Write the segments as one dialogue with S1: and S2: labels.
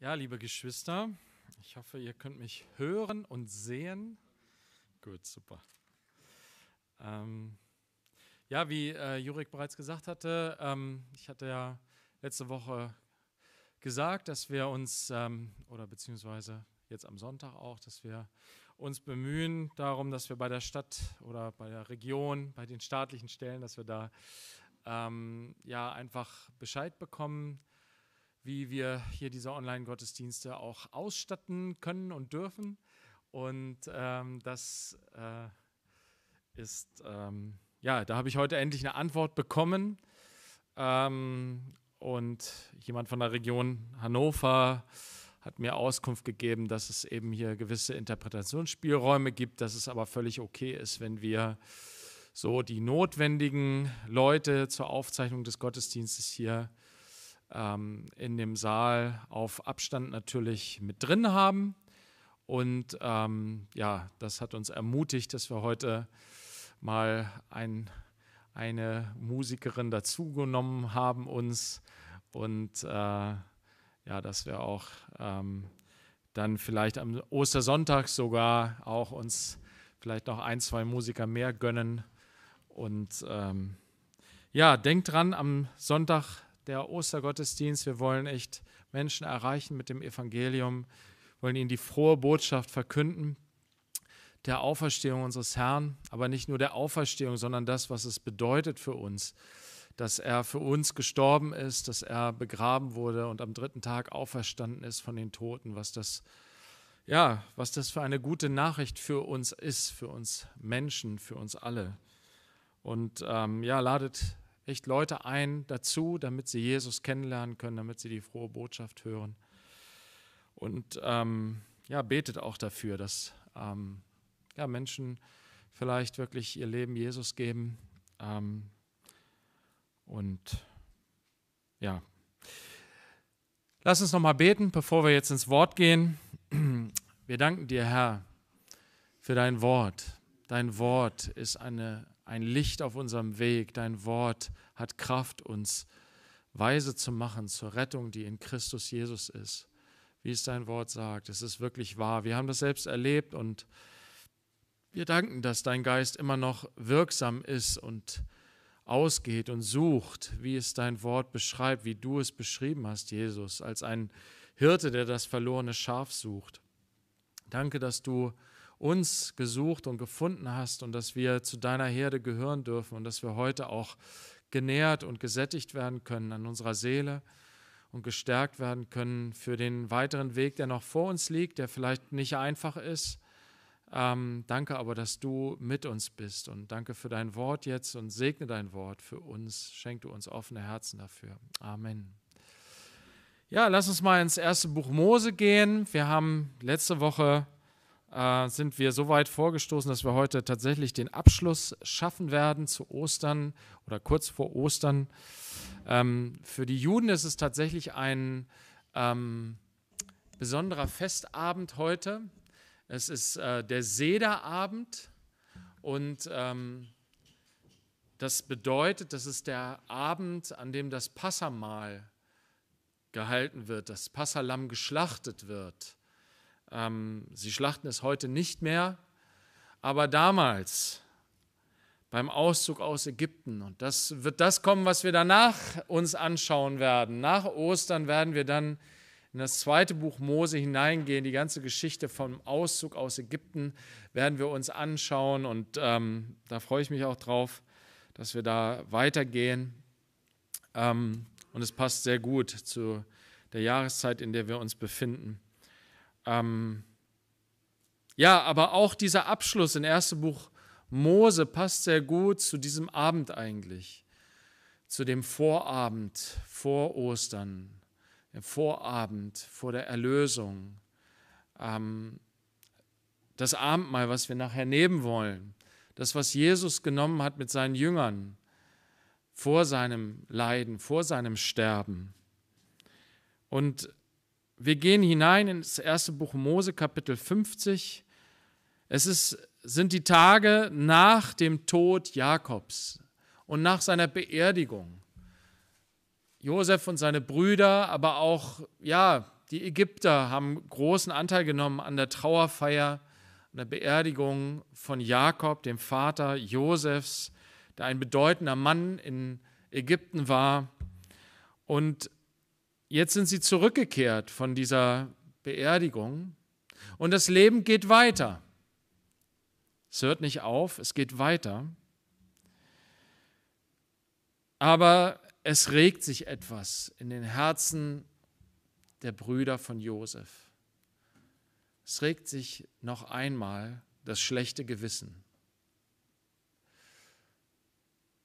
S1: Ja, liebe Geschwister, ich hoffe, ihr könnt mich hören und sehen. Gut, super. Ähm, ja, wie äh, Jurek bereits gesagt hatte, ähm, ich hatte ja letzte Woche gesagt, dass wir uns, ähm, oder beziehungsweise jetzt am Sonntag auch, dass wir uns bemühen darum, dass wir bei der Stadt oder bei der Region, bei den staatlichen Stellen, dass wir da ähm, ja einfach Bescheid bekommen, wie wir hier diese Online-Gottesdienste auch ausstatten können und dürfen. Und ähm, das äh, ist, ähm, ja, da habe ich heute endlich eine Antwort bekommen. Ähm, und jemand von der Region Hannover hat mir Auskunft gegeben, dass es eben hier gewisse Interpretationsspielräume gibt, dass es aber völlig okay ist, wenn wir so die notwendigen Leute zur Aufzeichnung des Gottesdienstes hier äh, ähm, in dem Saal auf Abstand natürlich mit drin haben. Und ähm, ja, das hat uns ermutigt, dass wir heute mal ein, eine Musikerin dazugenommen haben uns und äh, ja, dass wir auch ähm, dann vielleicht am Ostersonntag sogar auch uns vielleicht noch ein, zwei Musiker mehr gönnen. Und ähm, ja, denkt dran, am Sonntag der Ostergottesdienst. Wir wollen echt Menschen erreichen mit dem Evangelium, wollen ihnen die frohe Botschaft verkünden der Auferstehung unseres Herrn, aber nicht nur der Auferstehung, sondern das, was es bedeutet für uns, dass er für uns gestorben ist, dass er begraben wurde und am dritten Tag auferstanden ist von den Toten, was das ja, was das für eine gute Nachricht für uns ist, für uns Menschen, für uns alle. Und ähm, ja, ladet echt Leute ein dazu, damit sie Jesus kennenlernen können, damit sie die frohe Botschaft hören. Und ähm, ja, betet auch dafür, dass ähm, ja, Menschen vielleicht wirklich ihr Leben Jesus geben. Ähm, und ja, lass uns nochmal beten, bevor wir jetzt ins Wort gehen. Wir danken dir, Herr, für dein Wort. Dein Wort ist eine ein Licht auf unserem Weg. Dein Wort hat Kraft, uns weise zu machen zur Rettung, die in Christus Jesus ist. Wie es dein Wort sagt, es ist wirklich wahr. Wir haben das selbst erlebt und wir danken, dass dein Geist immer noch wirksam ist und ausgeht und sucht, wie es dein Wort beschreibt, wie du es beschrieben hast, Jesus, als ein Hirte, der das verlorene Schaf sucht. Danke, dass du uns gesucht und gefunden hast und dass wir zu deiner Herde gehören dürfen und dass wir heute auch genährt und gesättigt werden können an unserer Seele und gestärkt werden können für den weiteren Weg, der noch vor uns liegt, der vielleicht nicht einfach ist. Ähm, danke aber, dass du mit uns bist und danke für dein Wort jetzt und segne dein Wort für uns. Schenk du uns offene Herzen dafür. Amen. Ja, lass uns mal ins erste Buch Mose gehen. Wir haben letzte Woche äh, sind wir so weit vorgestoßen, dass wir heute tatsächlich den Abschluss schaffen werden zu Ostern oder kurz vor Ostern. Ähm, für die Juden ist es tatsächlich ein ähm, besonderer Festabend heute. Es ist äh, der Sederabend und ähm, das bedeutet, das ist der Abend, an dem das Passamal gehalten wird, das Passalam geschlachtet wird. Ähm, sie schlachten es heute nicht mehr, aber damals beim Auszug aus Ägypten. Und das wird das kommen, was wir danach uns anschauen werden. Nach Ostern werden wir dann in das zweite Buch Mose hineingehen. Die ganze Geschichte vom Auszug aus Ägypten werden wir uns anschauen. Und ähm, da freue ich mich auch drauf, dass wir da weitergehen. Ähm, und es passt sehr gut zu der Jahreszeit, in der wir uns befinden. Ähm, ja, aber auch dieser Abschluss in 1. Buch Mose passt sehr gut zu diesem Abend eigentlich, zu dem Vorabend vor Ostern, dem Vorabend vor der Erlösung, ähm, das Abendmahl, was wir nachher nehmen wollen, das, was Jesus genommen hat mit seinen Jüngern vor seinem Leiden, vor seinem Sterben. Und wir gehen hinein ins erste Buch Mose, Kapitel 50. Es ist, sind die Tage nach dem Tod Jakobs und nach seiner Beerdigung. Josef und seine Brüder, aber auch, ja, die Ägypter haben großen Anteil genommen an der Trauerfeier, an der Beerdigung von Jakob, dem Vater Josefs, der ein bedeutender Mann in Ägypten war. Und Jetzt sind sie zurückgekehrt von dieser Beerdigung und das Leben geht weiter. Es hört nicht auf, es geht weiter. Aber es regt sich etwas in den Herzen der Brüder von Josef. Es regt sich noch einmal das schlechte Gewissen.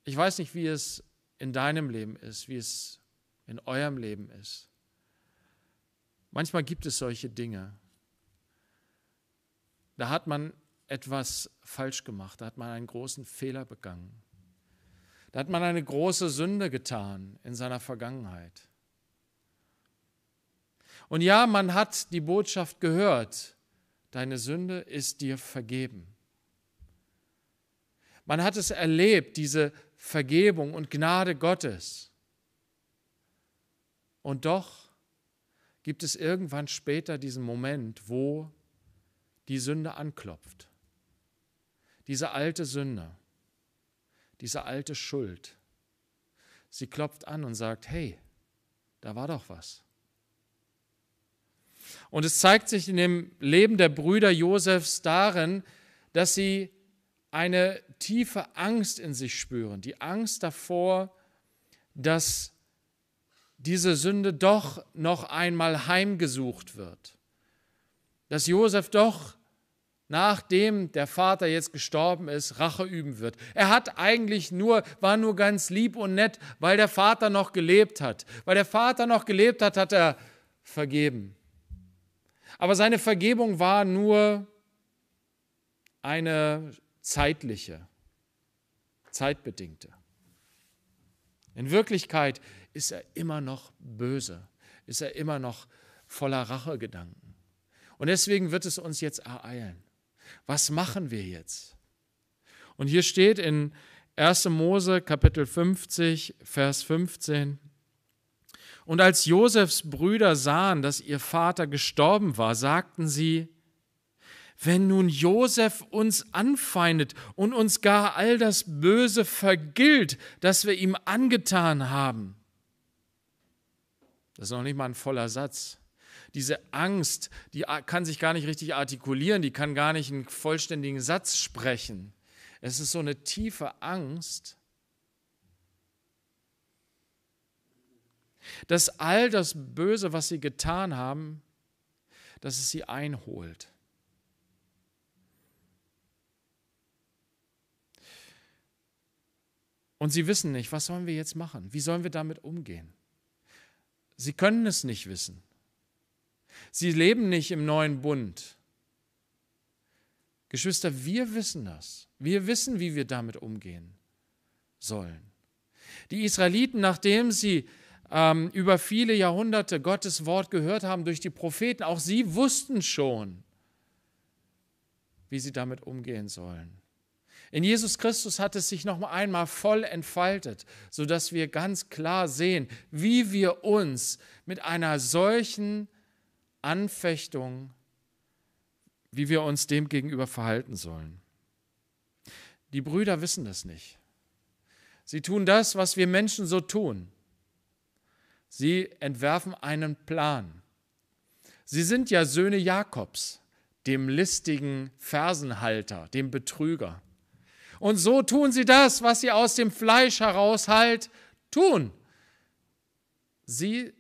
S1: Ich weiß nicht, wie es in deinem Leben ist, wie es in eurem Leben ist. Manchmal gibt es solche Dinge. Da hat man etwas falsch gemacht, da hat man einen großen Fehler begangen. Da hat man eine große Sünde getan in seiner Vergangenheit. Und ja, man hat die Botschaft gehört, deine Sünde ist dir vergeben. Man hat es erlebt, diese Vergebung und Gnade Gottes. Und doch gibt es irgendwann später diesen Moment, wo die Sünde anklopft. Diese alte Sünde, diese alte Schuld, sie klopft an und sagt, hey, da war doch was. Und es zeigt sich in dem Leben der Brüder Josefs darin, dass sie eine tiefe Angst in sich spüren, die Angst davor, dass diese Sünde doch noch einmal heimgesucht wird. Dass Josef doch, nachdem der Vater jetzt gestorben ist, Rache üben wird. Er hat eigentlich nur, war nur ganz lieb und nett, weil der Vater noch gelebt hat. Weil der Vater noch gelebt hat, hat er vergeben. Aber seine Vergebung war nur eine zeitliche, zeitbedingte. In Wirklichkeit ist er immer noch böse, ist er immer noch voller Rachegedanken. Und deswegen wird es uns jetzt ereilen. Was machen wir jetzt? Und hier steht in 1. Mose Kapitel 50, Vers 15. Und als Josefs Brüder sahen, dass ihr Vater gestorben war, sagten sie, wenn nun Josef uns anfeindet und uns gar all das Böse vergilt, das wir ihm angetan haben. Das ist noch nicht mal ein voller Satz. Diese Angst, die kann sich gar nicht richtig artikulieren, die kann gar nicht einen vollständigen Satz sprechen. Es ist so eine tiefe Angst, dass all das Böse, was sie getan haben, dass es sie einholt. Und sie wissen nicht, was sollen wir jetzt machen? Wie sollen wir damit umgehen? Sie können es nicht wissen. Sie leben nicht im neuen Bund. Geschwister, wir wissen das. Wir wissen, wie wir damit umgehen sollen. Die Israeliten, nachdem sie ähm, über viele Jahrhunderte Gottes Wort gehört haben durch die Propheten, auch sie wussten schon, wie sie damit umgehen sollen. In Jesus Christus hat es sich noch einmal voll entfaltet, sodass wir ganz klar sehen, wie wir uns mit einer solchen Anfechtung, wie wir uns dem gegenüber verhalten sollen. Die Brüder wissen das nicht. Sie tun das, was wir Menschen so tun. Sie entwerfen einen Plan. Sie sind ja Söhne Jakobs, dem listigen Fersenhalter, dem Betrüger. Und so tun sie das, was sie aus dem Fleisch heraus halt tun. Sie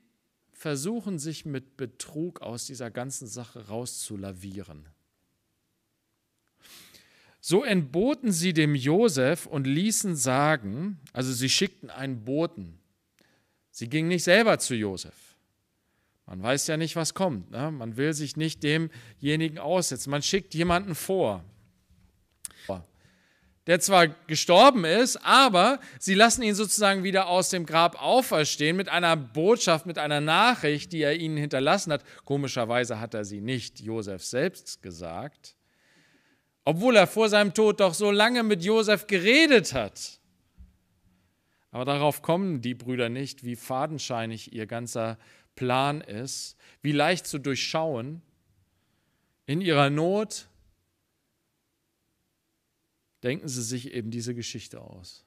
S1: versuchen sich mit Betrug aus dieser ganzen Sache rauszulavieren. So entboten sie dem Josef und ließen sagen, also sie schickten einen Boten. Sie gingen nicht selber zu Josef. Man weiß ja nicht, was kommt. Ne? Man will sich nicht demjenigen aussetzen. Man schickt jemanden vor der zwar gestorben ist, aber sie lassen ihn sozusagen wieder aus dem Grab auferstehen mit einer Botschaft, mit einer Nachricht, die er ihnen hinterlassen hat. Komischerweise hat er sie nicht Josef selbst gesagt, obwohl er vor seinem Tod doch so lange mit Josef geredet hat. Aber darauf kommen die Brüder nicht, wie fadenscheinig ihr ganzer Plan ist, wie leicht zu durchschauen. In ihrer Not denken sie sich eben diese Geschichte aus.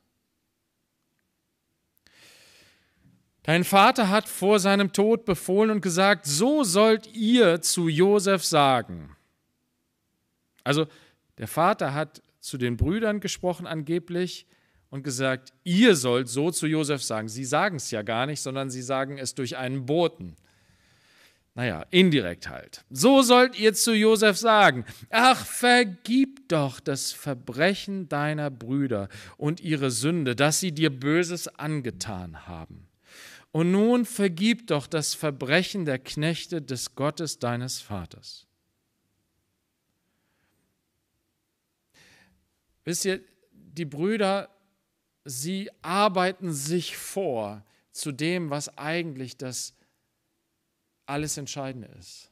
S1: Dein Vater hat vor seinem Tod befohlen und gesagt, so sollt ihr zu Josef sagen. Also der Vater hat zu den Brüdern gesprochen angeblich und gesagt, ihr sollt so zu Josef sagen. Sie sagen es ja gar nicht, sondern sie sagen es durch einen Boten. Naja, indirekt halt. So sollt ihr zu Josef sagen, ach, vergib doch das Verbrechen deiner Brüder und ihre Sünde, dass sie dir Böses angetan haben. Und nun vergib doch das Verbrechen der Knechte des Gottes deines Vaters. Wisst ihr, die Brüder, sie arbeiten sich vor zu dem, was eigentlich das ist alles Entscheidende ist.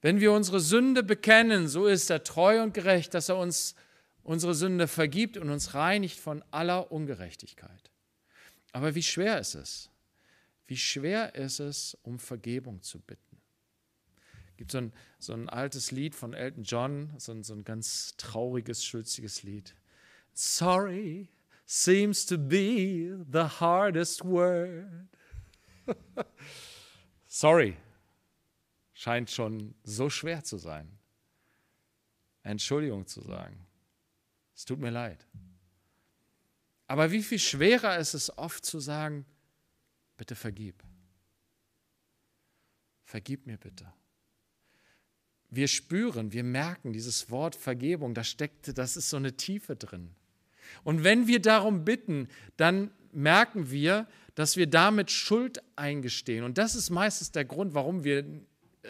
S1: Wenn wir unsere Sünde bekennen, so ist er treu und gerecht, dass er uns unsere Sünde vergibt und uns reinigt von aller Ungerechtigkeit. Aber wie schwer ist es? Wie schwer ist es, um Vergebung zu bitten? Es gibt so ein, so ein altes Lied von Elton John, so ein, so ein ganz trauriges, schütziges Lied. Sorry seems to be the hardest word. Sorry, scheint schon so schwer zu sein, Entschuldigung zu sagen. Es tut mir leid. Aber wie viel schwerer ist es oft zu sagen, bitte vergib. Vergib mir bitte. Wir spüren, wir merken dieses Wort Vergebung, da steckt, das ist so eine Tiefe drin. Und wenn wir darum bitten, dann merken wir, dass wir damit Schuld eingestehen. Und das ist meistens der Grund, warum, wir,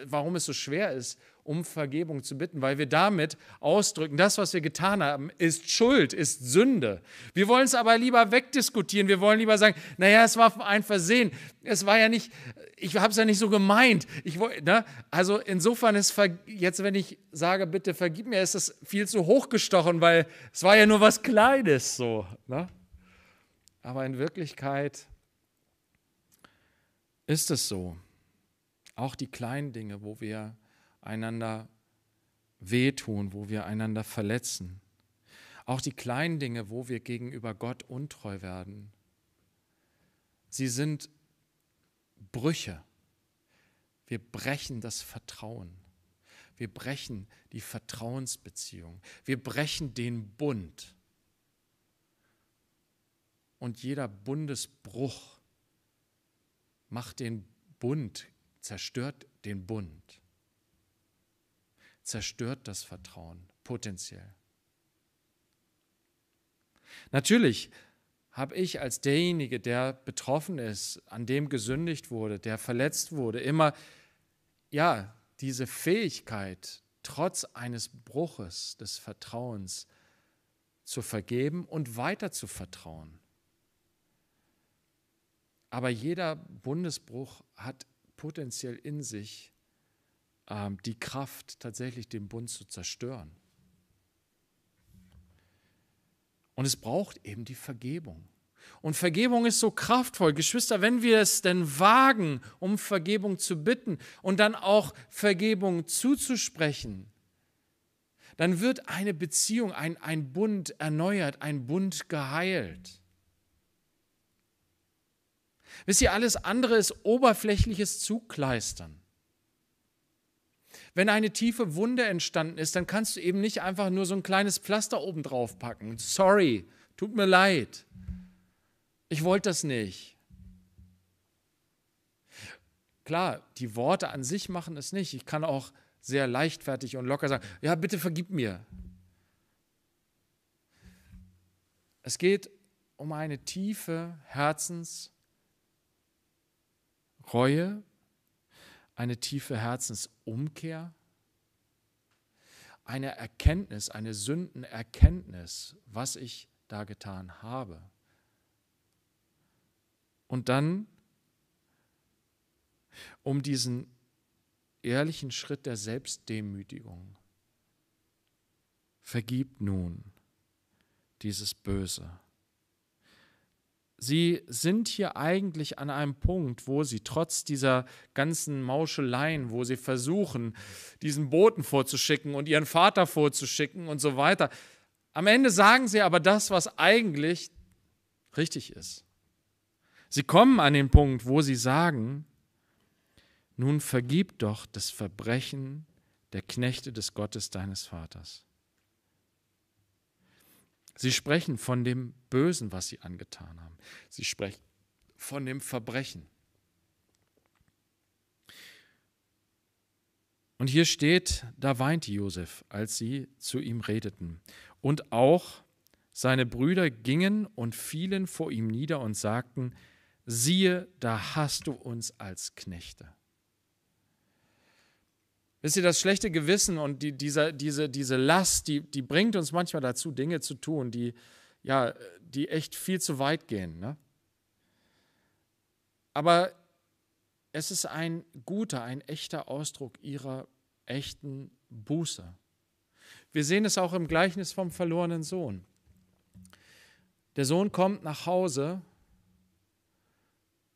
S1: warum es so schwer ist, um Vergebung zu bitten, weil wir damit ausdrücken, das, was wir getan haben, ist Schuld, ist Sünde. Wir wollen es aber lieber wegdiskutieren. Wir wollen lieber sagen, naja, es war ein Versehen. Es war ja nicht, ich habe es ja nicht so gemeint. Ich, ne? Also insofern ist, jetzt wenn ich sage, bitte vergib mir, ist das viel zu hochgestochen, weil es war ja nur was Kleines so. Ne? Aber in Wirklichkeit ist es so. Auch die kleinen Dinge, wo wir einander wehtun, wo wir einander verletzen. Auch die kleinen Dinge, wo wir gegenüber Gott untreu werden. Sie sind Brüche. Wir brechen das Vertrauen. Wir brechen die Vertrauensbeziehung. Wir brechen den Bund. Und jeder Bundesbruch macht den Bund, zerstört den Bund, zerstört das Vertrauen potenziell. Natürlich habe ich als derjenige, der betroffen ist, an dem gesündigt wurde, der verletzt wurde, immer ja, diese Fähigkeit, trotz eines Bruches des Vertrauens zu vergeben und weiter zu vertrauen. Aber jeder Bundesbruch hat potenziell in sich ähm, die Kraft, tatsächlich den Bund zu zerstören. Und es braucht eben die Vergebung. Und Vergebung ist so kraftvoll. Geschwister, wenn wir es denn wagen, um Vergebung zu bitten und dann auch Vergebung zuzusprechen, dann wird eine Beziehung, ein, ein Bund erneuert, ein Bund geheilt. Wisst ihr, alles andere ist oberflächliches Zugkleistern. Wenn eine tiefe Wunde entstanden ist, dann kannst du eben nicht einfach nur so ein kleines Pflaster oben drauf packen. Sorry, tut mir leid. Ich wollte das nicht. Klar, die Worte an sich machen es nicht. Ich kann auch sehr leichtfertig und locker sagen, ja, bitte vergib mir. Es geht um eine tiefe Herzens- Reue, eine tiefe Herzensumkehr, eine Erkenntnis, eine Sündenerkenntnis, was ich da getan habe. Und dann, um diesen ehrlichen Schritt der Selbstdemütigung, vergib nun dieses Böse sie sind hier eigentlich an einem Punkt, wo sie trotz dieser ganzen Mauscheleien, wo sie versuchen, diesen Boten vorzuschicken und ihren Vater vorzuschicken und so weiter, am Ende sagen sie aber das, was eigentlich richtig ist. Sie kommen an den Punkt, wo sie sagen, nun vergib doch das Verbrechen der Knechte des Gottes deines Vaters. Sie sprechen von dem Bösen, was sie angetan haben. Sie sprechen von dem Verbrechen. Und hier steht, da weinte Josef, als sie zu ihm redeten. Und auch seine Brüder gingen und fielen vor ihm nieder und sagten, siehe, da hast du uns als Knechte. Wisst ihr, das schlechte Gewissen und die, dieser, diese, diese Last, die, die bringt uns manchmal dazu, Dinge zu tun, die, ja, die echt viel zu weit gehen. Ne? Aber es ist ein guter, ein echter Ausdruck ihrer echten Buße. Wir sehen es auch im Gleichnis vom verlorenen Sohn. Der Sohn kommt nach Hause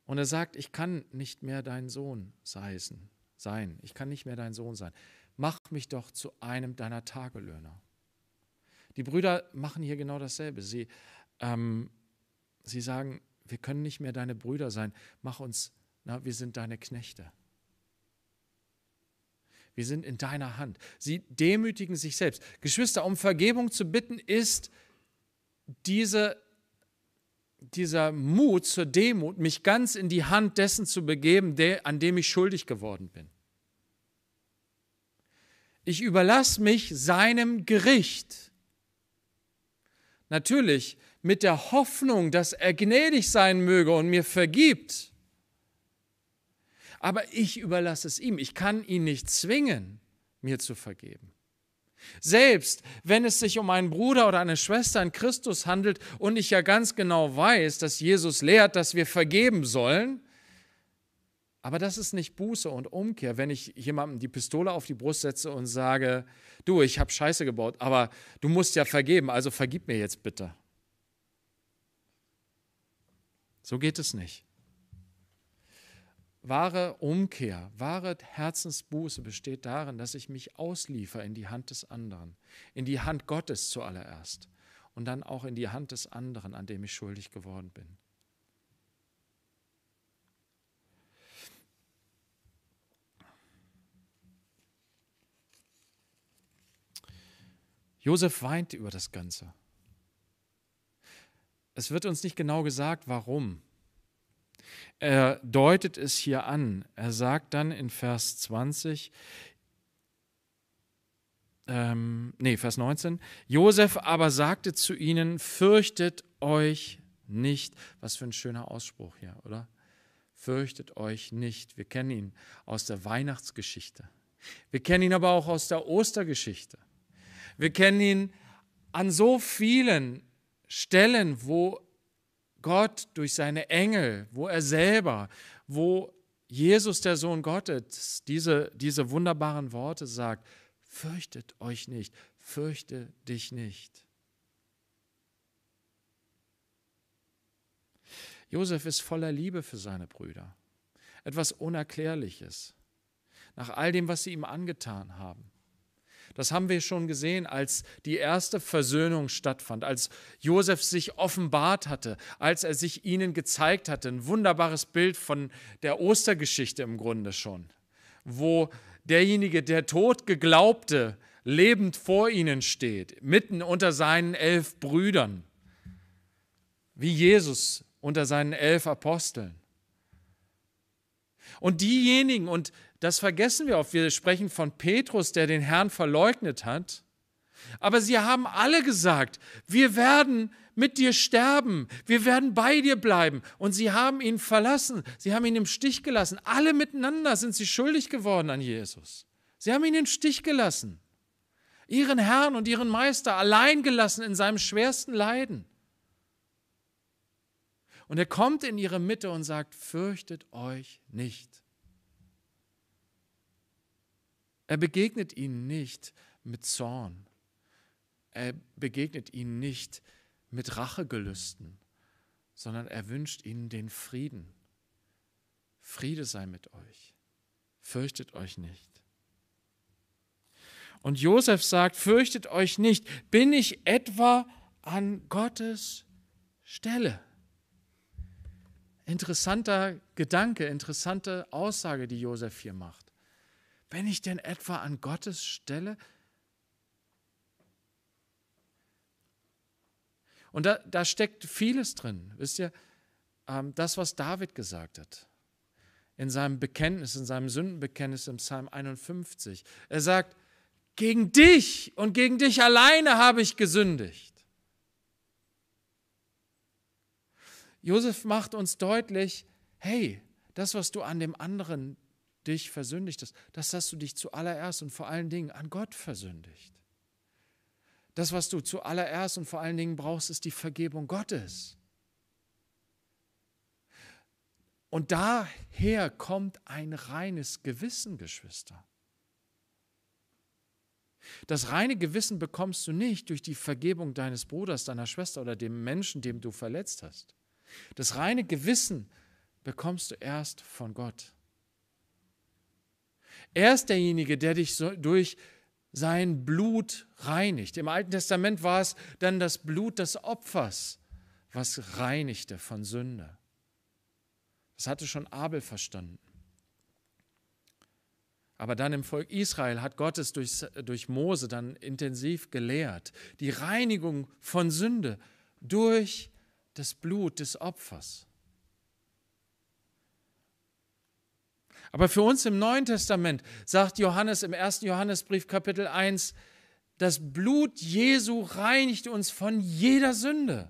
S1: und er sagt, ich kann nicht mehr dein Sohn heißen sein. Ich kann nicht mehr dein Sohn sein. Mach mich doch zu einem deiner Tagelöhner. Die Brüder machen hier genau dasselbe. Sie, ähm, sie sagen, wir können nicht mehr deine Brüder sein. Mach uns, na, wir sind deine Knechte. Wir sind in deiner Hand. Sie demütigen sich selbst. Geschwister, um Vergebung zu bitten, ist diese dieser Mut zur Demut, mich ganz in die Hand dessen zu begeben, der, an dem ich schuldig geworden bin. Ich überlasse mich seinem Gericht. Natürlich mit der Hoffnung, dass er gnädig sein möge und mir vergibt. Aber ich überlasse es ihm. Ich kann ihn nicht zwingen, mir zu vergeben. Selbst wenn es sich um einen Bruder oder eine Schwester in Christus handelt und ich ja ganz genau weiß, dass Jesus lehrt, dass wir vergeben sollen, aber das ist nicht Buße und Umkehr, wenn ich jemandem die Pistole auf die Brust setze und sage, du, ich habe Scheiße gebaut, aber du musst ja vergeben, also vergib mir jetzt bitte. So geht es nicht. Wahre Umkehr, wahre Herzensbuße besteht darin, dass ich mich ausliefer in die Hand des anderen, in die Hand Gottes zuallererst und dann auch in die Hand des anderen, an dem ich schuldig geworden bin. Josef weint über das Ganze. Es wird uns nicht genau gesagt, warum. Er deutet es hier an. Er sagt dann in Vers 20, ähm, nee, Vers 19, Josef aber sagte zu ihnen, fürchtet euch nicht. Was für ein schöner Ausspruch hier, oder? Fürchtet euch nicht. Wir kennen ihn aus der Weihnachtsgeschichte. Wir kennen ihn aber auch aus der Ostergeschichte. Wir kennen ihn an so vielen Stellen, wo Gott durch seine Engel, wo er selber, wo Jesus, der Sohn Gottes, diese, diese wunderbaren Worte sagt, fürchtet euch nicht, fürchte dich nicht. Josef ist voller Liebe für seine Brüder. Etwas Unerklärliches. Nach all dem, was sie ihm angetan haben. Das haben wir schon gesehen, als die erste Versöhnung stattfand, als Josef sich offenbart hatte, als er sich ihnen gezeigt hatte. Ein wunderbares Bild von der Ostergeschichte im Grunde schon, wo derjenige, der tot geglaubte, lebend vor ihnen steht, mitten unter seinen elf Brüdern, wie Jesus unter seinen elf Aposteln. Und diejenigen, und das vergessen wir oft. Wir sprechen von Petrus, der den Herrn verleugnet hat. Aber sie haben alle gesagt, wir werden mit dir sterben, wir werden bei dir bleiben. Und sie haben ihn verlassen, sie haben ihn im Stich gelassen. Alle miteinander sind sie schuldig geworden an Jesus. Sie haben ihn im Stich gelassen, ihren Herrn und ihren Meister allein gelassen in seinem schwersten Leiden. Und er kommt in ihre Mitte und sagt, fürchtet euch nicht. Er begegnet ihnen nicht mit Zorn. Er begegnet ihnen nicht mit Rachegelüsten, sondern er wünscht ihnen den Frieden. Friede sei mit euch. Fürchtet euch nicht. Und Josef sagt, fürchtet euch nicht, bin ich etwa an Gottes Stelle? Interessanter Gedanke, interessante Aussage, die Josef hier macht. Wenn ich denn etwa an Gottes Stelle? Und da, da steckt vieles drin. Wisst ihr, ähm, das, was David gesagt hat, in seinem Bekenntnis, in seinem Sündenbekenntnis im Psalm 51. Er sagt, gegen dich und gegen dich alleine habe ich gesündigt. Josef macht uns deutlich, hey, das, was du an dem anderen dich versündigt hast, das hast du dich zuallererst und vor allen Dingen an Gott versündigt. Das, was du zuallererst und vor allen Dingen brauchst, ist die Vergebung Gottes. Und daher kommt ein reines Gewissen, Geschwister. Das reine Gewissen bekommst du nicht durch die Vergebung deines Bruders, deiner Schwester oder dem Menschen, dem du verletzt hast. Das reine Gewissen bekommst du erst von Gott. Er ist derjenige, der dich so durch sein Blut reinigt. Im Alten Testament war es dann das Blut des Opfers, was reinigte von Sünde. Das hatte schon Abel verstanden. Aber dann im Volk Israel hat Gott es durch, durch Mose dann intensiv gelehrt. Die Reinigung von Sünde durch das Blut des Opfers. Aber für uns im Neuen Testament sagt Johannes im 1. Johannesbrief Kapitel 1, das Blut Jesu reinigt uns von jeder Sünde.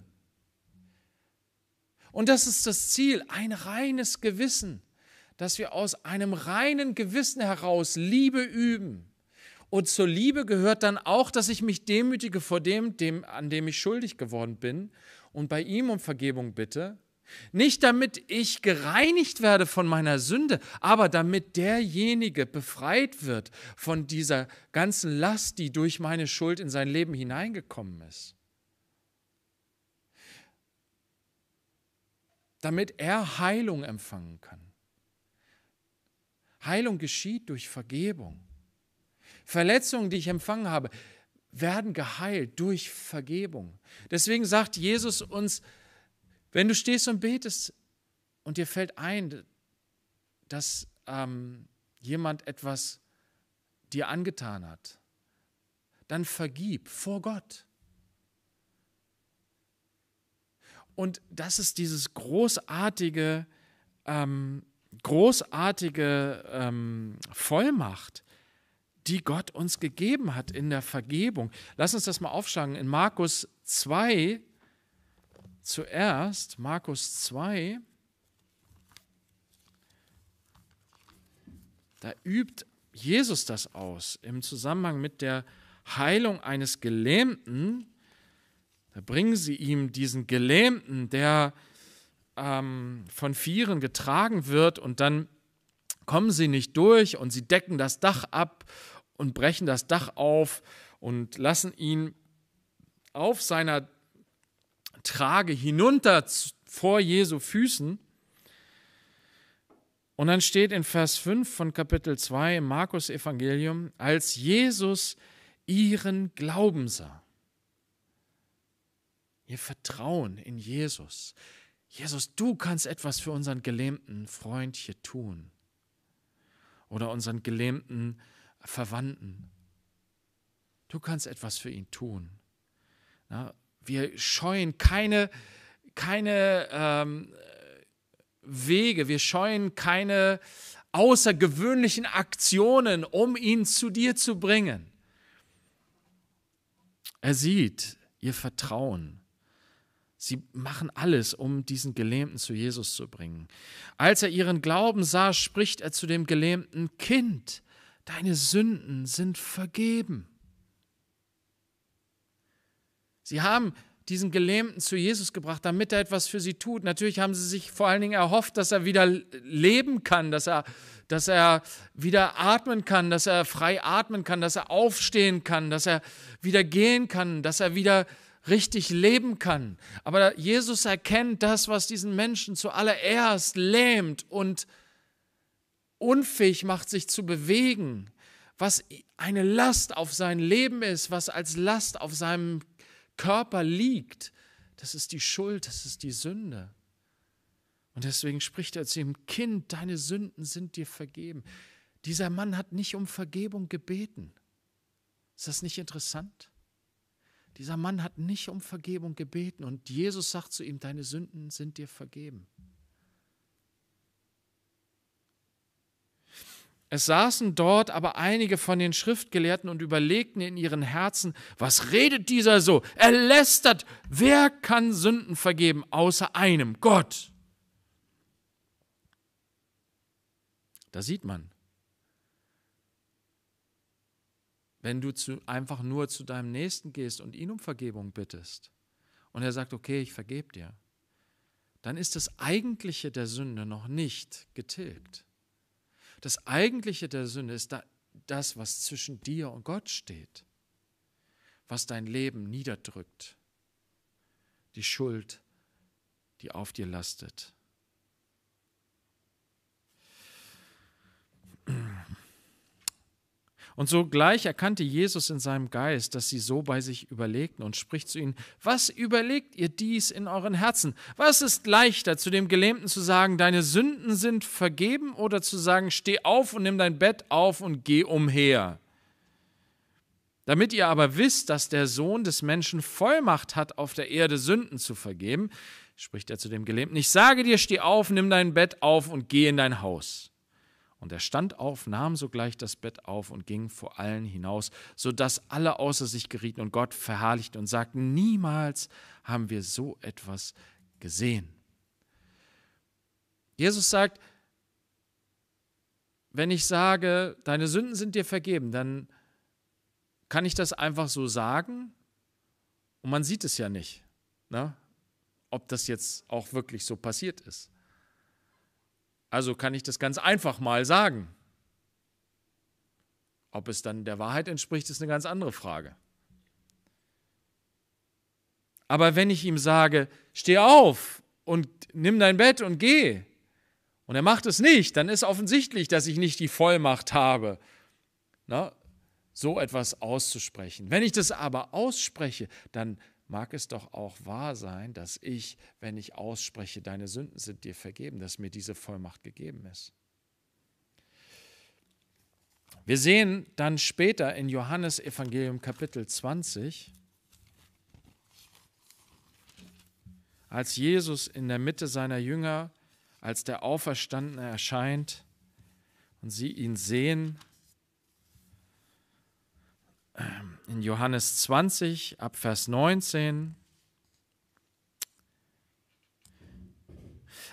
S1: Und das ist das Ziel, ein reines Gewissen, dass wir aus einem reinen Gewissen heraus Liebe üben. Und zur Liebe gehört dann auch, dass ich mich demütige vor dem, dem, an dem ich schuldig geworden bin und bei ihm um Vergebung bitte nicht damit ich gereinigt werde von meiner Sünde, aber damit derjenige befreit wird von dieser ganzen Last, die durch meine Schuld in sein Leben hineingekommen ist. Damit er Heilung empfangen kann. Heilung geschieht durch Vergebung. Verletzungen, die ich empfangen habe, werden geheilt durch Vergebung. Deswegen sagt Jesus uns, wenn du stehst und betest und dir fällt ein, dass ähm, jemand etwas dir angetan hat, dann vergib vor Gott. Und das ist dieses großartige, ähm, großartige ähm, Vollmacht, die Gott uns gegeben hat in der Vergebung. Lass uns das mal aufschlagen. In Markus 2, Zuerst Markus 2, da übt Jesus das aus im Zusammenhang mit der Heilung eines Gelähmten. Da bringen sie ihm diesen Gelähmten, der ähm, von Vieren getragen wird und dann kommen sie nicht durch und sie decken das Dach ab und brechen das Dach auf und lassen ihn auf seiner trage, hinunter vor Jesu Füßen. Und dann steht in Vers 5 von Kapitel 2 im Markus Evangelium, als Jesus ihren Glauben sah, ihr Vertrauen in Jesus. Jesus, du kannst etwas für unseren gelähmten Freund hier tun oder unseren gelähmten Verwandten. Du kannst etwas für ihn tun. Na, wir scheuen keine, keine ähm, Wege, wir scheuen keine außergewöhnlichen Aktionen, um ihn zu dir zu bringen. Er sieht ihr Vertrauen. Sie machen alles, um diesen Gelähmten zu Jesus zu bringen. Als er ihren Glauben sah, spricht er zu dem Gelähmten, Kind, deine Sünden sind vergeben. Sie haben diesen Gelähmten zu Jesus gebracht, damit er etwas für sie tut. Natürlich haben sie sich vor allen Dingen erhofft, dass er wieder leben kann, dass er, dass er wieder atmen kann, dass er frei atmen kann, dass er aufstehen kann, dass er wieder gehen kann, dass er wieder richtig leben kann. Aber Jesus erkennt das, was diesen Menschen zuallererst lähmt und unfähig macht, sich zu bewegen, was eine Last auf sein Leben ist, was als Last auf seinem Körper liegt, das ist die Schuld, das ist die Sünde. Und deswegen spricht er zu ihm, Kind, deine Sünden sind dir vergeben. Dieser Mann hat nicht um Vergebung gebeten. Ist das nicht interessant? Dieser Mann hat nicht um Vergebung gebeten und Jesus sagt zu ihm, deine Sünden sind dir vergeben. Es saßen dort aber einige von den Schriftgelehrten und überlegten in ihren Herzen, was redet dieser so? Er lästert. Wer kann Sünden vergeben außer einem? Gott. Da sieht man, wenn du zu, einfach nur zu deinem Nächsten gehst und ihn um Vergebung bittest und er sagt, okay, ich vergebe dir, dann ist das Eigentliche der Sünde noch nicht getilgt. Das Eigentliche der Sünde ist das, was zwischen dir und Gott steht, was dein Leben niederdrückt, die Schuld, die auf dir lastet. Und sogleich erkannte Jesus in seinem Geist, dass sie so bei sich überlegten und spricht zu ihnen, was überlegt ihr dies in euren Herzen? Was ist leichter, zu dem Gelähmten zu sagen, deine Sünden sind vergeben oder zu sagen, steh auf und nimm dein Bett auf und geh umher? Damit ihr aber wisst, dass der Sohn des Menschen Vollmacht hat, auf der Erde Sünden zu vergeben, spricht er zu dem Gelähmten, ich sage dir, steh auf, nimm dein Bett auf und geh in dein Haus. Und er stand auf, nahm sogleich das Bett auf und ging vor allen hinaus, so dass alle außer sich gerieten und Gott verherrlichten und sagten, niemals haben wir so etwas gesehen. Jesus sagt, wenn ich sage, deine Sünden sind dir vergeben, dann kann ich das einfach so sagen und man sieht es ja nicht, ne? ob das jetzt auch wirklich so passiert ist. Also kann ich das ganz einfach mal sagen. Ob es dann der Wahrheit entspricht, ist eine ganz andere Frage. Aber wenn ich ihm sage, steh auf und nimm dein Bett und geh, und er macht es nicht, dann ist offensichtlich, dass ich nicht die Vollmacht habe, na, so etwas auszusprechen. Wenn ich das aber ausspreche, dann mag es doch auch wahr sein, dass ich, wenn ich ausspreche, deine Sünden sind dir vergeben, dass mir diese Vollmacht gegeben ist. Wir sehen dann später in Johannes Evangelium Kapitel 20, als Jesus in der Mitte seiner Jünger, als der Auferstandene erscheint und sie ihn sehen, ähm, in Johannes 20 ab Vers 19.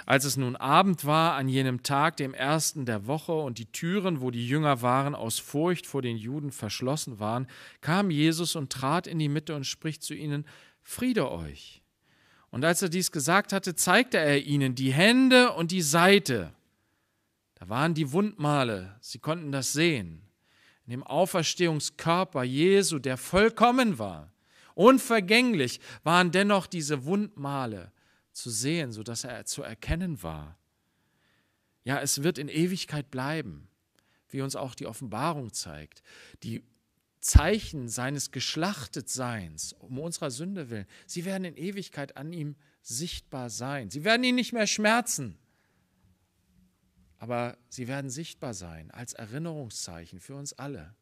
S1: Als es nun Abend war, an jenem Tag, dem ersten der Woche, und die Türen, wo die Jünger waren, aus Furcht vor den Juden verschlossen waren, kam Jesus und trat in die Mitte und spricht zu ihnen, Friede euch. Und als er dies gesagt hatte, zeigte er ihnen die Hände und die Seite. Da waren die Wundmale, sie konnten das sehen in dem Auferstehungskörper Jesu, der vollkommen war, unvergänglich, waren dennoch diese Wundmale zu sehen, sodass er zu erkennen war. Ja, es wird in Ewigkeit bleiben, wie uns auch die Offenbarung zeigt. Die Zeichen seines Geschlachtetseins um unserer Sünde willen, sie werden in Ewigkeit an ihm sichtbar sein. Sie werden ihn nicht mehr schmerzen aber sie werden sichtbar sein als Erinnerungszeichen für uns alle,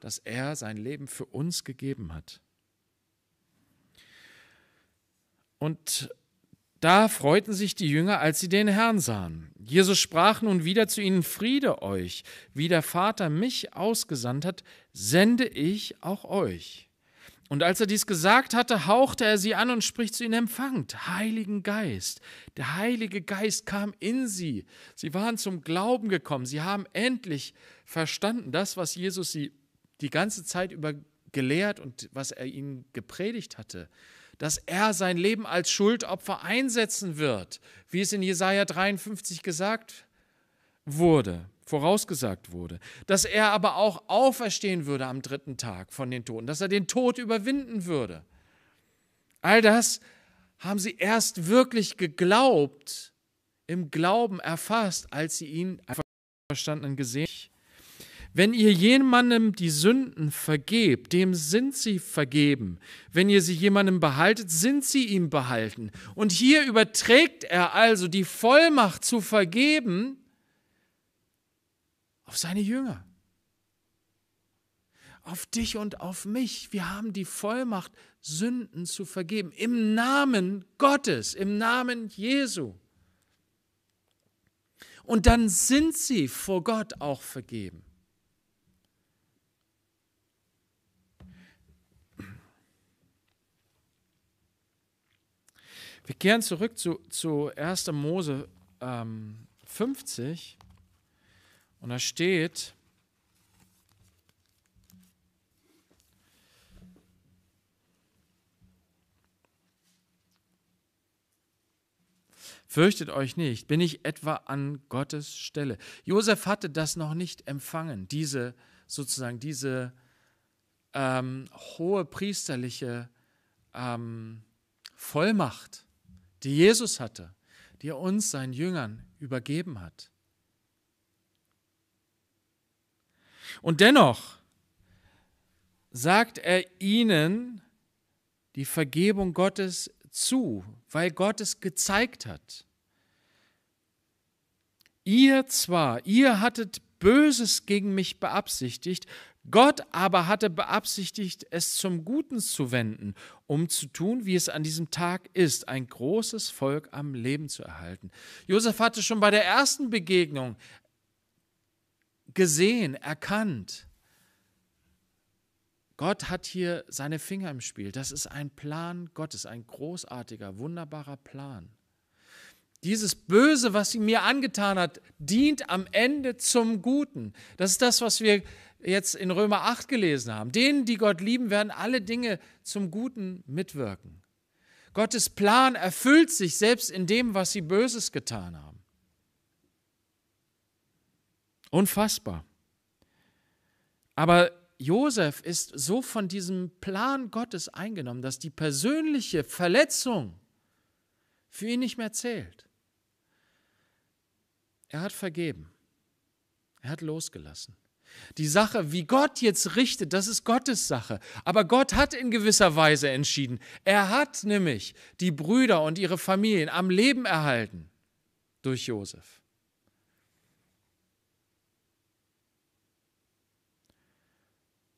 S1: dass er sein Leben für uns gegeben hat. Und da freuten sich die Jünger, als sie den Herrn sahen. Jesus sprach nun wieder zu ihnen, Friede euch, wie der Vater mich ausgesandt hat, sende ich auch euch. Und als er dies gesagt hatte, hauchte er sie an und spricht zu ihnen, empfangt Heiligen Geist. Der Heilige Geist kam in sie. Sie waren zum Glauben gekommen. Sie haben endlich verstanden, das, was Jesus sie die ganze Zeit über gelehrt und was er ihnen gepredigt hatte, dass er sein Leben als Schuldopfer einsetzen wird, wie es in Jesaja 53 gesagt wurde vorausgesagt wurde, dass er aber auch auferstehen würde am dritten Tag von den Toten, dass er den Tod überwinden würde. All das haben sie erst wirklich geglaubt, im Glauben erfasst, als sie ihn einfach verstanden gesehen haben. Wenn ihr jemandem die Sünden vergebt, dem sind sie vergeben. Wenn ihr sie jemandem behaltet, sind sie ihm behalten. Und hier überträgt er also die Vollmacht zu vergeben auf seine Jünger, auf dich und auf mich. Wir haben die Vollmacht, Sünden zu vergeben, im Namen Gottes, im Namen Jesu. Und dann sind sie vor Gott auch vergeben. Wir kehren zurück zu, zu 1. Mose ähm, 50. Und da steht, Fürchtet euch nicht, bin ich etwa an Gottes Stelle. Josef hatte das noch nicht empfangen, diese sozusagen diese ähm, hohe priesterliche ähm, Vollmacht, die Jesus hatte, die er uns, seinen Jüngern, übergeben hat. Und dennoch sagt er ihnen die Vergebung Gottes zu, weil Gott es gezeigt hat. Ihr zwar, ihr hattet Böses gegen mich beabsichtigt, Gott aber hatte beabsichtigt, es zum Guten zu wenden, um zu tun, wie es an diesem Tag ist, ein großes Volk am Leben zu erhalten. Josef hatte schon bei der ersten Begegnung gesehen, erkannt. Gott hat hier seine Finger im Spiel. Das ist ein Plan Gottes, ein großartiger, wunderbarer Plan. Dieses Böse, was sie mir angetan hat, dient am Ende zum Guten. Das ist das, was wir jetzt in Römer 8 gelesen haben. Denen, die Gott lieben, werden alle Dinge zum Guten mitwirken. Gottes Plan erfüllt sich selbst in dem, was sie Böses getan haben. Unfassbar. Aber Josef ist so von diesem Plan Gottes eingenommen, dass die persönliche Verletzung für ihn nicht mehr zählt. Er hat vergeben. Er hat losgelassen. Die Sache, wie Gott jetzt richtet, das ist Gottes Sache. Aber Gott hat in gewisser Weise entschieden. Er hat nämlich die Brüder und ihre Familien am Leben erhalten durch Josef.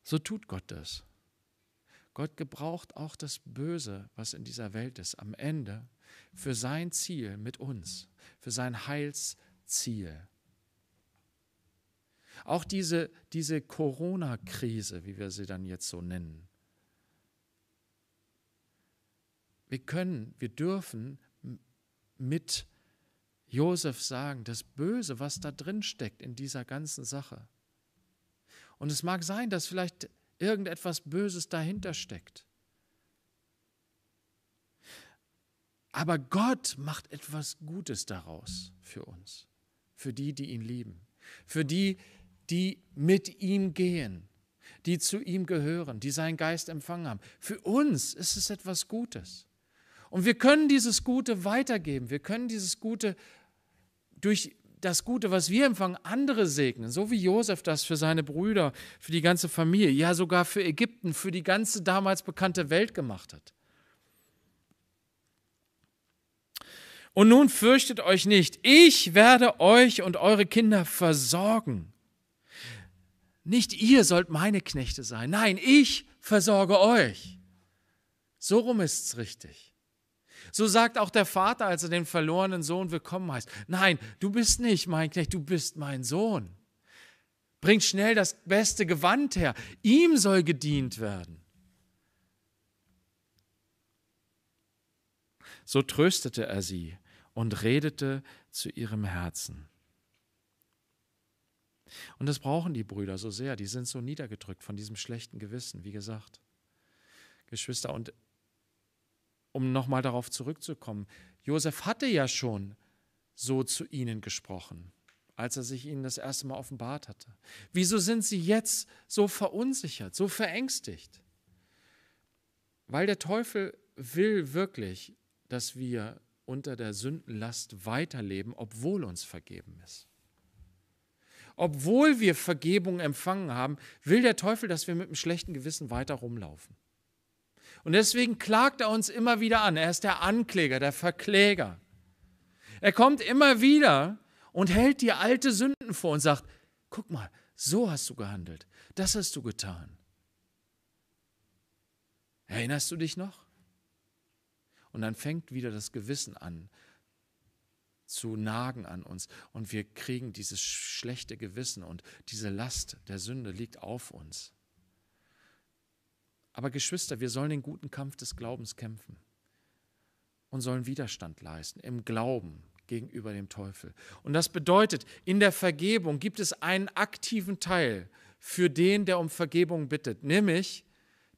S1: So tut Gott das. Gott gebraucht auch das Böse, was in dieser Welt ist, am Ende für sein Ziel mit uns, für sein Heilsziel. Auch diese, diese Corona-Krise, wie wir sie dann jetzt so nennen. Wir können, wir dürfen mit Josef sagen, das Böse, was da drin steckt in dieser ganzen Sache, und es mag sein, dass vielleicht irgendetwas Böses dahinter steckt. Aber Gott macht etwas Gutes daraus für uns, für die, die ihn lieben, für die, die mit ihm gehen, die zu ihm gehören, die seinen Geist empfangen haben. Für uns ist es etwas Gutes. Und wir können dieses Gute weitergeben, wir können dieses Gute durch das Gute, was wir empfangen, andere segnen, so wie Josef das für seine Brüder, für die ganze Familie, ja sogar für Ägypten, für die ganze damals bekannte Welt gemacht hat. Und nun fürchtet euch nicht, ich werde euch und eure Kinder versorgen. Nicht ihr sollt meine Knechte sein, nein, ich versorge euch. So rum ist's richtig. So sagt auch der Vater, als er den verlorenen Sohn willkommen heißt. Nein, du bist nicht mein Knecht, du bist mein Sohn. Bring schnell das beste Gewand her. Ihm soll gedient werden. So tröstete er sie und redete zu ihrem Herzen. Und das brauchen die Brüder so sehr. Die sind so niedergedrückt von diesem schlechten Gewissen, wie gesagt. Geschwister, und um nochmal darauf zurückzukommen, Josef hatte ja schon so zu ihnen gesprochen, als er sich ihnen das erste Mal offenbart hatte. Wieso sind sie jetzt so verunsichert, so verängstigt? Weil der Teufel will wirklich, dass wir unter der Sündenlast weiterleben, obwohl uns vergeben ist. Obwohl wir Vergebung empfangen haben, will der Teufel, dass wir mit einem schlechten Gewissen weiter rumlaufen. Und deswegen klagt er uns immer wieder an. Er ist der Ankläger, der Verkläger. Er kommt immer wieder und hält dir alte Sünden vor und sagt, guck mal, so hast du gehandelt, das hast du getan. Erinnerst du dich noch? Und dann fängt wieder das Gewissen an zu nagen an uns und wir kriegen dieses schlechte Gewissen und diese Last der Sünde liegt auf uns. Aber Geschwister, wir sollen den guten Kampf des Glaubens kämpfen und sollen Widerstand leisten im Glauben gegenüber dem Teufel. Und das bedeutet, in der Vergebung gibt es einen aktiven Teil für den, der um Vergebung bittet, nämlich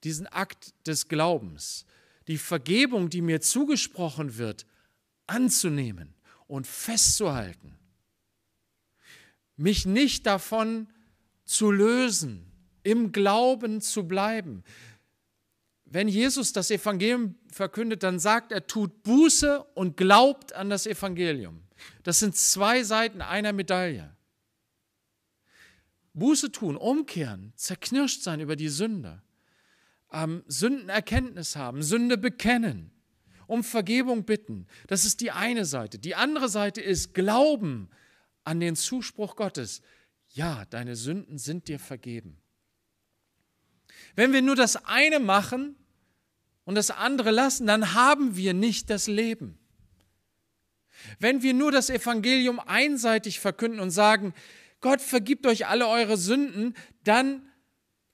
S1: diesen Akt des Glaubens, die Vergebung, die mir zugesprochen wird, anzunehmen und festzuhalten, mich nicht davon zu lösen, im Glauben zu bleiben, wenn Jesus das Evangelium verkündet, dann sagt er, tut Buße und glaubt an das Evangelium. Das sind zwei Seiten einer Medaille. Buße tun, umkehren, zerknirscht sein über die Sünde, ähm, Sündenerkenntnis haben, Sünde bekennen, um Vergebung bitten. Das ist die eine Seite. Die andere Seite ist Glauben an den Zuspruch Gottes. Ja, deine Sünden sind dir vergeben. Wenn wir nur das eine machen und das andere lassen, dann haben wir nicht das Leben. Wenn wir nur das Evangelium einseitig verkünden und sagen, Gott vergibt euch alle eure Sünden, dann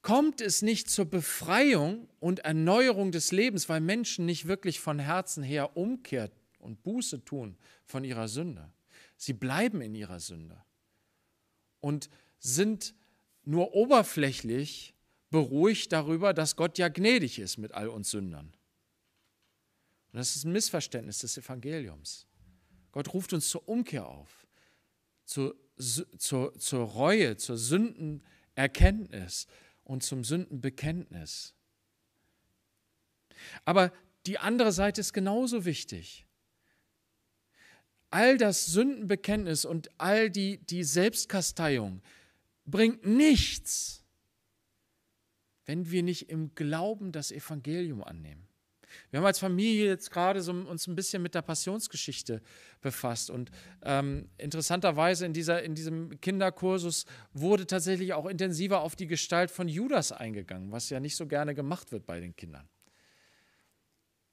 S1: kommt es nicht zur Befreiung und Erneuerung des Lebens, weil Menschen nicht wirklich von Herzen her umkehrt und Buße tun von ihrer Sünde. Sie bleiben in ihrer Sünde und sind nur oberflächlich beruhigt darüber, dass Gott ja gnädig ist mit all uns Sündern. Und das ist ein Missverständnis des Evangeliums. Gott ruft uns zur Umkehr auf, zur, zur, zur Reue, zur Sündenerkenntnis und zum Sündenbekenntnis. Aber die andere Seite ist genauso wichtig. All das Sündenbekenntnis und all die, die Selbstkasteiung bringt nichts, wenn wir nicht im Glauben das Evangelium annehmen. Wir haben als Familie jetzt gerade so uns ein bisschen mit der Passionsgeschichte befasst und ähm, interessanterweise in, dieser, in diesem Kinderkursus wurde tatsächlich auch intensiver auf die Gestalt von Judas eingegangen, was ja nicht so gerne gemacht wird bei den Kindern.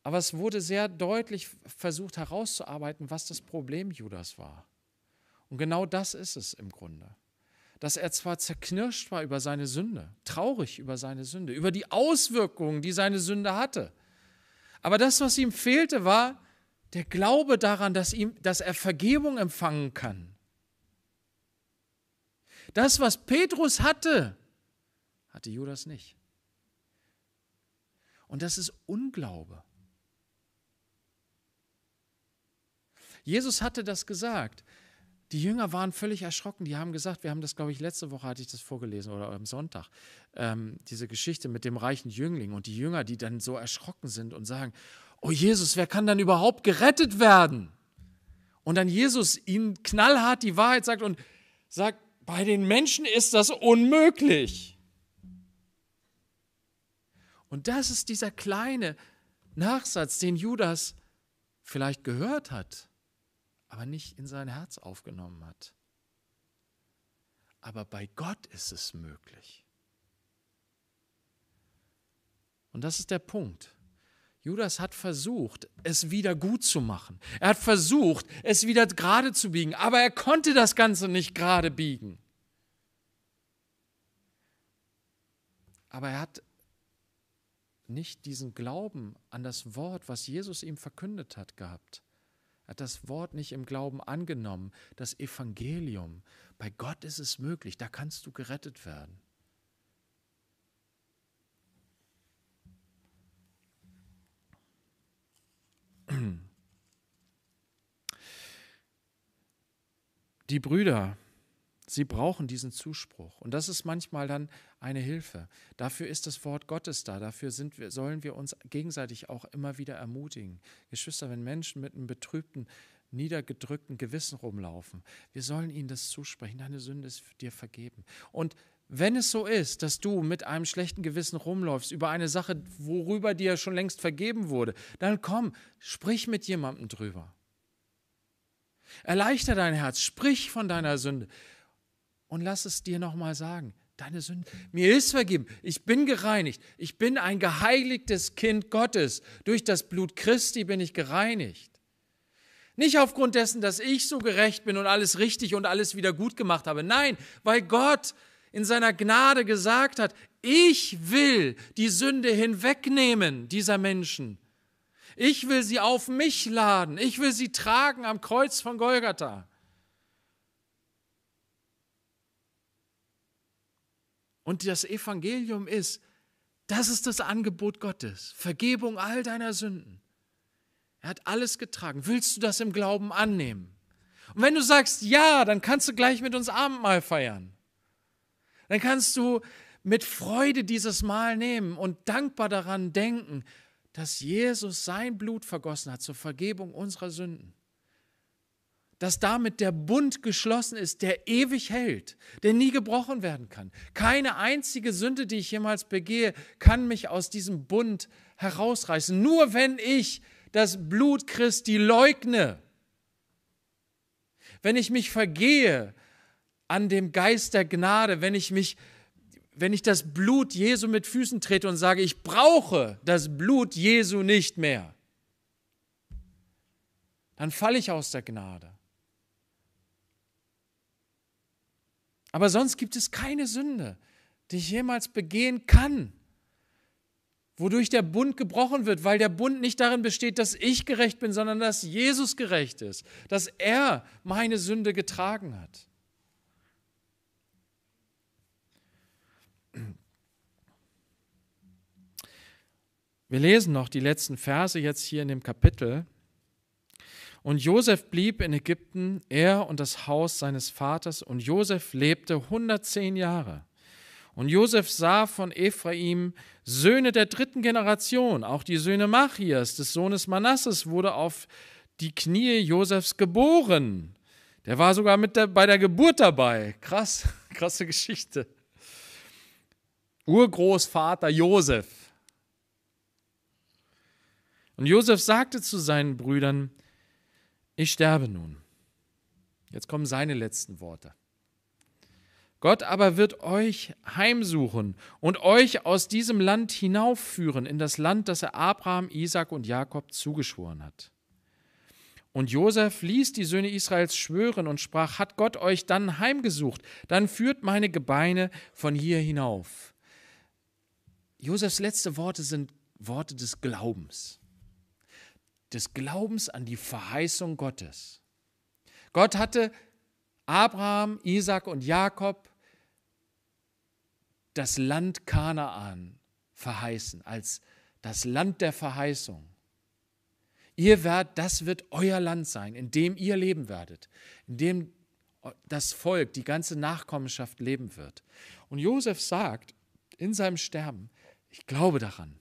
S1: Aber es wurde sehr deutlich versucht herauszuarbeiten, was das Problem Judas war. Und genau das ist es im Grunde dass er zwar zerknirscht war über seine Sünde, traurig über seine Sünde, über die Auswirkungen, die seine Sünde hatte. Aber das, was ihm fehlte, war der Glaube daran, dass, ihm, dass er Vergebung empfangen kann. Das, was Petrus hatte, hatte Judas nicht. Und das ist Unglaube. Jesus hatte das gesagt. Die Jünger waren völlig erschrocken. Die haben gesagt, wir haben das, glaube ich, letzte Woche hatte ich das vorgelesen oder am Sonntag, ähm, diese Geschichte mit dem reichen Jüngling und die Jünger, die dann so erschrocken sind und sagen, oh Jesus, wer kann dann überhaupt gerettet werden? Und dann Jesus ihnen knallhart die Wahrheit sagt und sagt, bei den Menschen ist das unmöglich. Und das ist dieser kleine Nachsatz, den Judas vielleicht gehört hat aber nicht in sein Herz aufgenommen hat. Aber bei Gott ist es möglich. Und das ist der Punkt. Judas hat versucht, es wieder gut zu machen. Er hat versucht, es wieder gerade zu biegen, aber er konnte das Ganze nicht gerade biegen. Aber er hat nicht diesen Glauben an das Wort, was Jesus ihm verkündet hat, gehabt hat das Wort nicht im Glauben angenommen, das Evangelium. Bei Gott ist es möglich, da kannst du gerettet werden. Die Brüder Sie brauchen diesen Zuspruch. Und das ist manchmal dann eine Hilfe. Dafür ist das Wort Gottes da. Dafür sind wir, sollen wir uns gegenseitig auch immer wieder ermutigen. Geschwister, wenn Menschen mit einem betrübten, niedergedrückten Gewissen rumlaufen, wir sollen ihnen das zusprechen. Deine Sünde ist dir vergeben. Und wenn es so ist, dass du mit einem schlechten Gewissen rumläufst über eine Sache, worüber dir schon längst vergeben wurde, dann komm, sprich mit jemandem drüber. Erleichter dein Herz, sprich von deiner Sünde und lass es dir nochmal sagen. Deine Sünde, Mir ist vergeben. Ich bin gereinigt. Ich bin ein geheiligtes Kind Gottes. Durch das Blut Christi bin ich gereinigt. Nicht aufgrund dessen, dass ich so gerecht bin und alles richtig und alles wieder gut gemacht habe. Nein, weil Gott in seiner Gnade gesagt hat, ich will die Sünde hinwegnehmen dieser Menschen. Ich will sie auf mich laden. Ich will sie tragen am Kreuz von Golgatha. Und das Evangelium ist, das ist das Angebot Gottes, Vergebung all deiner Sünden. Er hat alles getragen. Willst du das im Glauben annehmen? Und wenn du sagst ja, dann kannst du gleich mit uns Abendmahl feiern. Dann kannst du mit Freude dieses Mahl nehmen und dankbar daran denken, dass Jesus sein Blut vergossen hat zur Vergebung unserer Sünden dass damit der Bund geschlossen ist, der ewig hält, der nie gebrochen werden kann. Keine einzige Sünde, die ich jemals begehe, kann mich aus diesem Bund herausreißen. Nur wenn ich das Blut Christi leugne, wenn ich mich vergehe an dem Geist der Gnade, wenn ich mich wenn ich das Blut Jesu mit Füßen trete und sage, ich brauche das Blut Jesu nicht mehr, dann falle ich aus der Gnade Aber sonst gibt es keine Sünde, die ich jemals begehen kann, wodurch der Bund gebrochen wird, weil der Bund nicht darin besteht, dass ich gerecht bin, sondern dass Jesus gerecht ist, dass er meine Sünde getragen hat. Wir lesen noch die letzten Verse jetzt hier in dem Kapitel. Und Josef blieb in Ägypten, er und das Haus seines Vaters, und Josef lebte 110 Jahre. Und Josef sah von Ephraim Söhne der dritten Generation, auch die Söhne Machias, des Sohnes Manasses, wurde auf die Knie Josefs geboren. Der war sogar mit der, bei der Geburt dabei. Krass, krasse Geschichte. Urgroßvater Josef. Und Josef sagte zu seinen Brüdern, ich sterbe nun. Jetzt kommen seine letzten Worte. Gott aber wird euch heimsuchen und euch aus diesem Land hinaufführen in das Land, das er Abraham, Isaac und Jakob zugeschworen hat. Und Josef ließ die Söhne Israels schwören und sprach: Hat Gott euch dann heimgesucht? Dann führt meine Gebeine von hier hinauf. Josefs letzte Worte sind Worte des Glaubens des Glaubens an die Verheißung Gottes. Gott hatte Abraham, Isaac und Jakob das Land Kanaan verheißen, als das Land der Verheißung. Ihr werdet, das wird euer Land sein, in dem ihr leben werdet, in dem das Volk, die ganze Nachkommenschaft leben wird. Und Josef sagt in seinem Sterben, ich glaube daran.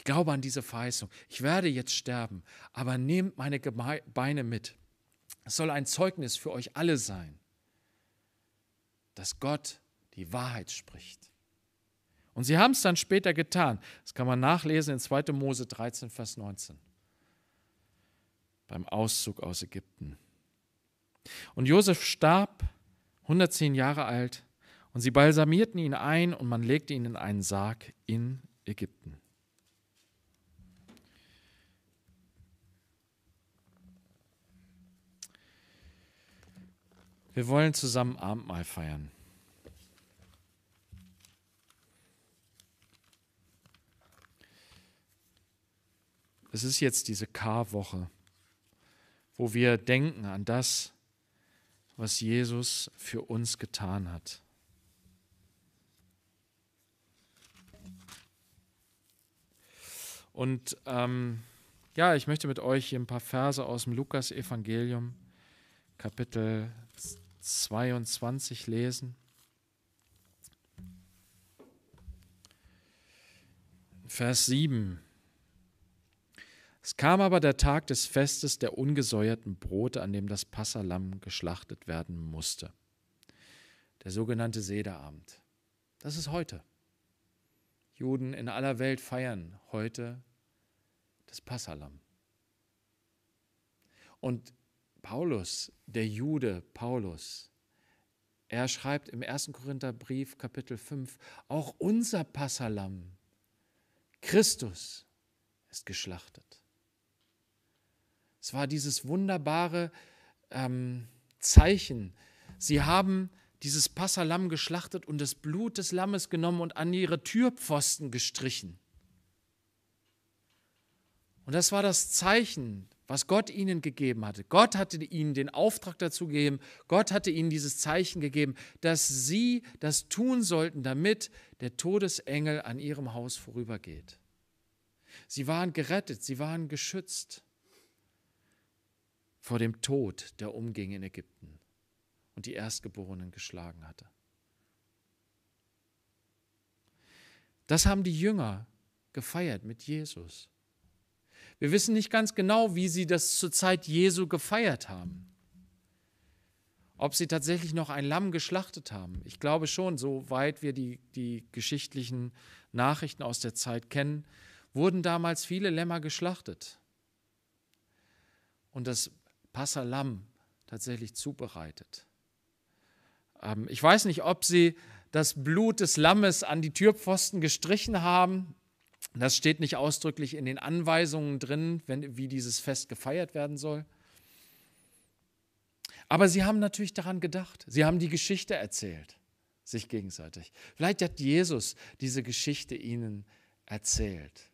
S1: Ich glaube an diese Verheißung. Ich werde jetzt sterben, aber nehmt meine Beine mit. Es soll ein Zeugnis für euch alle sein, dass Gott die Wahrheit spricht. Und sie haben es dann später getan. Das kann man nachlesen in 2. Mose 13, Vers 19. Beim Auszug aus Ägypten. Und Josef starb, 110 Jahre alt, und sie balsamierten ihn ein und man legte ihn in einen Sarg in Ägypten. Wir wollen zusammen Abendmahl feiern. Es ist jetzt diese Karwoche, wo wir denken an das, was Jesus für uns getan hat. Und ähm, ja, ich möchte mit euch hier ein paar Verse aus dem Lukas-Evangelium, Kapitel 22 lesen. Vers 7. Es kam aber der Tag des Festes der ungesäuerten Brote, an dem das Passalamm geschlachtet werden musste. Der sogenannte Sederabend. Das ist heute. Juden in aller Welt feiern heute das Passalam. Und Paulus, der Jude Paulus, er schreibt im 1. Korintherbrief Kapitel 5, auch unser Passalam, Christus, ist geschlachtet. Es war dieses wunderbare ähm, Zeichen. Sie haben dieses Passalam geschlachtet und das Blut des Lammes genommen und an ihre Türpfosten gestrichen. Und das war das Zeichen was Gott ihnen gegeben hatte. Gott hatte ihnen den Auftrag dazu gegeben, Gott hatte ihnen dieses Zeichen gegeben, dass sie das tun sollten, damit der Todesengel an ihrem Haus vorübergeht. Sie waren gerettet, sie waren geschützt vor dem Tod, der umging in Ägypten und die Erstgeborenen geschlagen hatte. Das haben die Jünger gefeiert mit Jesus. Wir wissen nicht ganz genau, wie sie das zur Zeit Jesu gefeiert haben. Ob sie tatsächlich noch ein Lamm geschlachtet haben. Ich glaube schon, soweit wir die, die geschichtlichen Nachrichten aus der Zeit kennen, wurden damals viele Lämmer geschlachtet und das Passalam tatsächlich zubereitet. Ähm, ich weiß nicht, ob sie das Blut des Lammes an die Türpfosten gestrichen haben das steht nicht ausdrücklich in den Anweisungen drin, wenn, wie dieses Fest gefeiert werden soll. Aber sie haben natürlich daran gedacht. Sie haben die Geschichte erzählt, sich gegenseitig. Vielleicht hat Jesus diese Geschichte ihnen erzählt.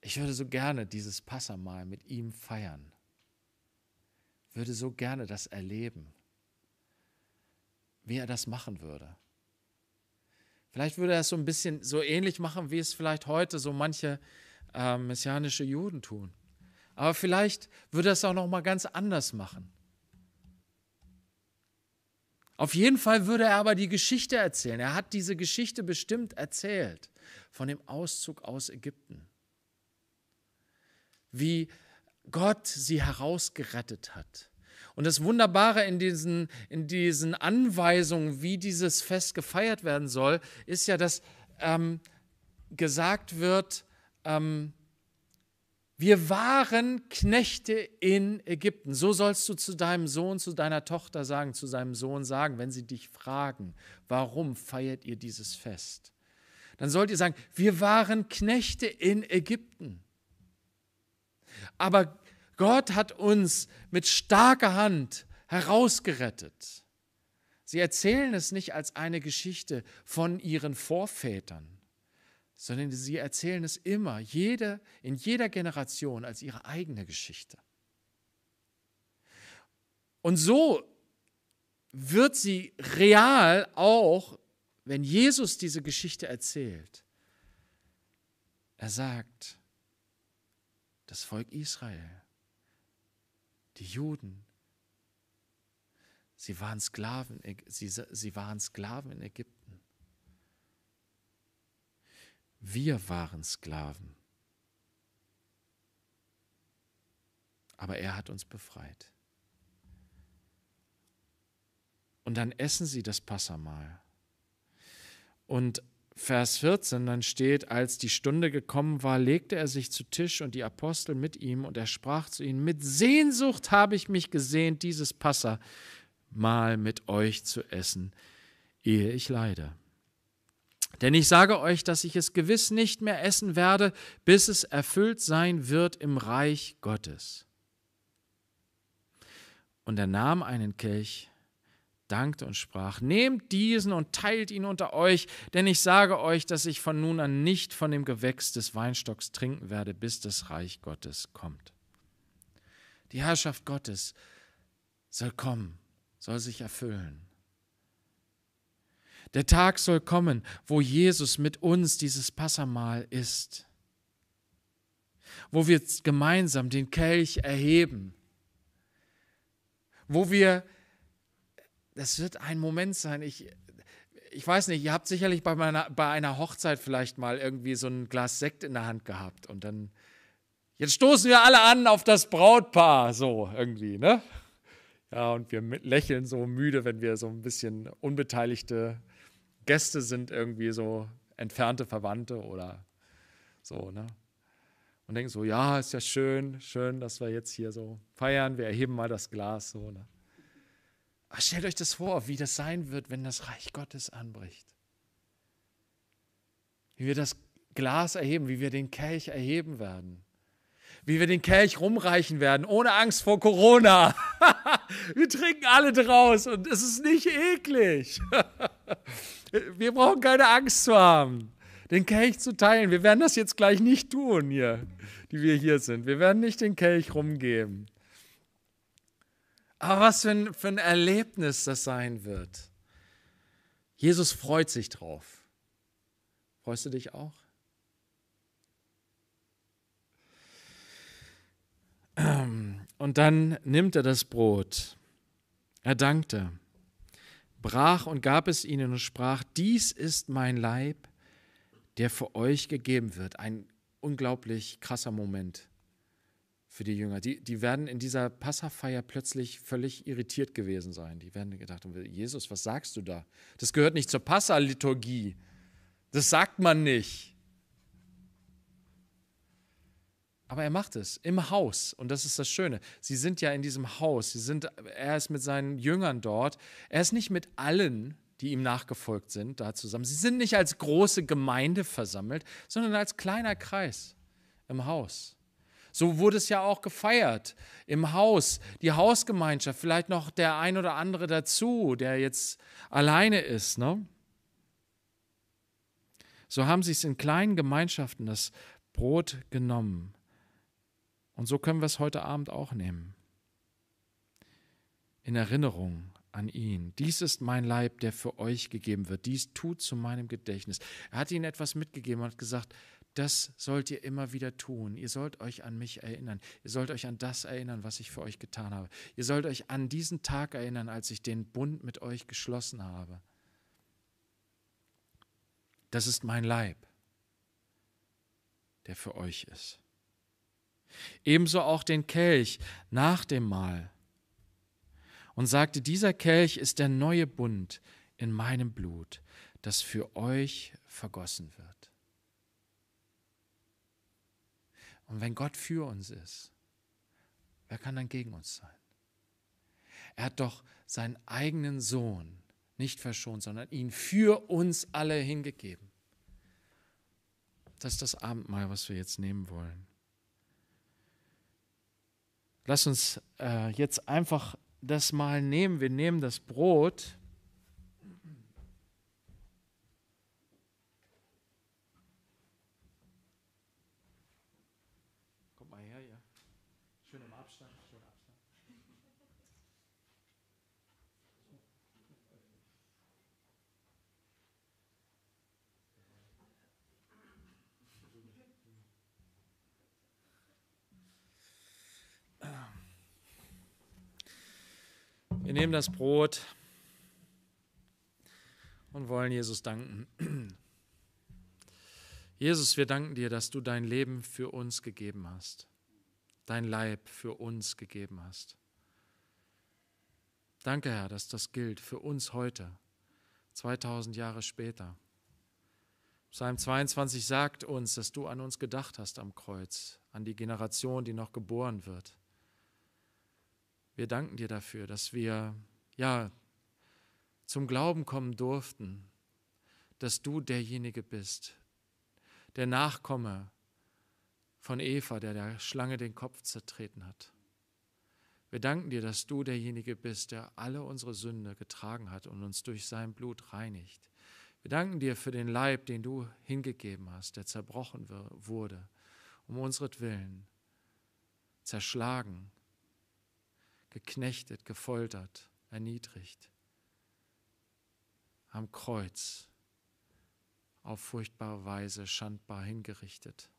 S1: Ich würde so gerne dieses Passamal mit ihm feiern. Würde so gerne das erleben, wie er das machen würde. Vielleicht würde er es so ein bisschen so ähnlich machen, wie es vielleicht heute so manche äh, messianische Juden tun. Aber vielleicht würde er es auch noch mal ganz anders machen. Auf jeden Fall würde er aber die Geschichte erzählen. Er hat diese Geschichte bestimmt erzählt von dem Auszug aus Ägypten. Wie Gott sie herausgerettet hat und das Wunderbare in diesen, in diesen Anweisungen, wie dieses Fest gefeiert werden soll, ist ja, dass ähm, gesagt wird, ähm, wir waren Knechte in Ägypten. So sollst du zu deinem Sohn, zu deiner Tochter sagen, zu seinem Sohn sagen, wenn sie dich fragen, warum feiert ihr dieses Fest? Dann sollt ihr sagen, wir waren Knechte in Ägypten. Aber Gott hat uns mit starker Hand herausgerettet. Sie erzählen es nicht als eine Geschichte von ihren Vorvätern, sondern sie erzählen es immer, jede, in jeder Generation als ihre eigene Geschichte. Und so wird sie real auch, wenn Jesus diese Geschichte erzählt. Er sagt, das Volk Israel die Juden, sie waren Sklaven, sie, sie waren Sklaven in Ägypten. Wir waren Sklaven. Aber er hat uns befreit. Und dann essen sie das Passamal. Und Vers 14 dann steht, als die Stunde gekommen war, legte er sich zu Tisch und die Apostel mit ihm und er sprach zu ihnen, mit Sehnsucht habe ich mich gesehnt, dieses Passa mal mit euch zu essen, ehe ich leide. Denn ich sage euch, dass ich es gewiss nicht mehr essen werde, bis es erfüllt sein wird im Reich Gottes. Und er nahm einen Kelch, dankte und sprach, nehmt diesen und teilt ihn unter euch, denn ich sage euch, dass ich von nun an nicht von dem Gewächs des Weinstocks trinken werde, bis das Reich Gottes kommt. Die Herrschaft Gottes soll kommen, soll sich erfüllen. Der Tag soll kommen, wo Jesus mit uns dieses Passamal isst, wo wir gemeinsam den Kelch erheben, wo wir das wird ein Moment sein. Ich, ich weiß nicht, ihr habt sicherlich bei, meiner, bei einer Hochzeit vielleicht mal irgendwie so ein Glas Sekt in der Hand gehabt und dann, jetzt stoßen wir alle an auf das Brautpaar, so irgendwie, ne? Ja, und wir lächeln so müde, wenn wir so ein bisschen unbeteiligte Gäste sind, irgendwie so entfernte Verwandte oder so, ne? Und denken so, ja, ist ja schön, schön, dass wir jetzt hier so feiern, wir erheben mal das Glas, so, ne? Aber ah, stellt euch das vor, wie das sein wird, wenn das Reich Gottes anbricht. Wie wir das Glas erheben, wie wir den Kelch erheben werden. Wie wir den Kelch rumreichen werden, ohne Angst vor Corona. wir trinken alle draus und es ist nicht eklig. wir brauchen keine Angst zu haben, den Kelch zu teilen. Wir werden das jetzt gleich nicht tun hier, die wir hier sind. Wir werden nicht den Kelch rumgeben. Aber was für ein, für ein Erlebnis das sein wird. Jesus freut sich drauf. Freust du dich auch? Ähm, und dann nimmt er das Brot. Er dankte, brach und gab es ihnen und sprach, dies ist mein Leib, der für euch gegeben wird. Ein unglaublich krasser Moment für die Jünger. Die, die werden in dieser Passafeier plötzlich völlig irritiert gewesen sein. Die werden gedacht Jesus, was sagst du da? Das gehört nicht zur Passaliturgie. Das sagt man nicht. Aber er macht es im Haus und das ist das Schöne. Sie sind ja in diesem Haus. Sie sind, er ist mit seinen Jüngern dort. Er ist nicht mit allen, die ihm nachgefolgt sind, da zusammen. Sie sind nicht als große Gemeinde versammelt, sondern als kleiner Kreis im Haus. So wurde es ja auch gefeiert im Haus, die Hausgemeinschaft, vielleicht noch der ein oder andere dazu, der jetzt alleine ist. Ne? So haben sie es in kleinen Gemeinschaften, das Brot genommen. Und so können wir es heute Abend auch nehmen. In Erinnerung an ihn. Dies ist mein Leib, der für euch gegeben wird. Dies tut zu meinem Gedächtnis. Er hat ihnen etwas mitgegeben und hat gesagt, das sollt ihr immer wieder tun. Ihr sollt euch an mich erinnern. Ihr sollt euch an das erinnern, was ich für euch getan habe. Ihr sollt euch an diesen Tag erinnern, als ich den Bund mit euch geschlossen habe. Das ist mein Leib, der für euch ist. Ebenso auch den Kelch nach dem Mahl. Und sagte, dieser Kelch ist der neue Bund in meinem Blut, das für euch vergossen wird. Und wenn Gott für uns ist, wer kann dann gegen uns sein? Er hat doch seinen eigenen Sohn nicht verschont, sondern ihn für uns alle hingegeben. Das ist das Abendmahl, was wir jetzt nehmen wollen. Lass uns äh, jetzt einfach das Mal nehmen. Wir nehmen das Brot. Wir nehmen das Brot und wollen Jesus danken. Jesus, wir danken dir, dass du dein Leben für uns gegeben hast, dein Leib für uns gegeben hast. Danke, Herr, dass das gilt für uns heute, 2000 Jahre später. Psalm 22 sagt uns, dass du an uns gedacht hast am Kreuz, an die Generation, die noch geboren wird. Wir danken dir dafür, dass wir ja zum Glauben kommen durften, dass du derjenige bist, der Nachkomme von Eva, der der Schlange den Kopf zertreten hat. Wir danken dir, dass du derjenige bist, der alle unsere Sünde getragen hat und uns durch sein Blut reinigt. Wir danken dir für den Leib, den du hingegeben hast, der zerbrochen wurde, um unseret Willen, zerschlagen, geknechtet, gefoltert, erniedrigt. Am Kreuz auf furchtbare Weise schandbar hingerichtet.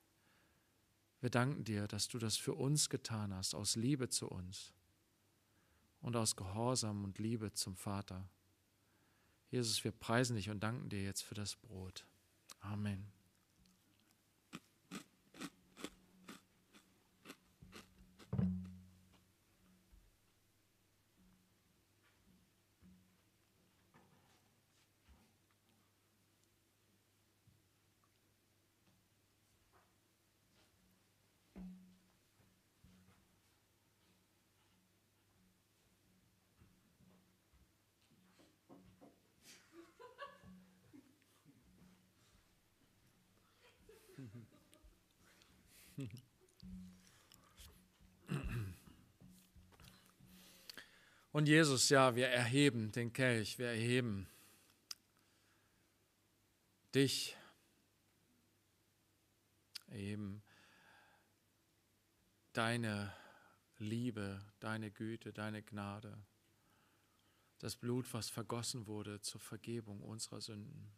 S1: Wir danken dir, dass du das für uns getan hast, aus Liebe zu uns und aus Gehorsam und Liebe zum Vater. Jesus, wir preisen dich und danken dir jetzt für das Brot. Amen. Und Jesus, ja, wir erheben den Kelch, wir erheben dich, erheben deine Liebe, deine Güte, deine Gnade, das Blut, was vergossen wurde zur Vergebung unserer Sünden,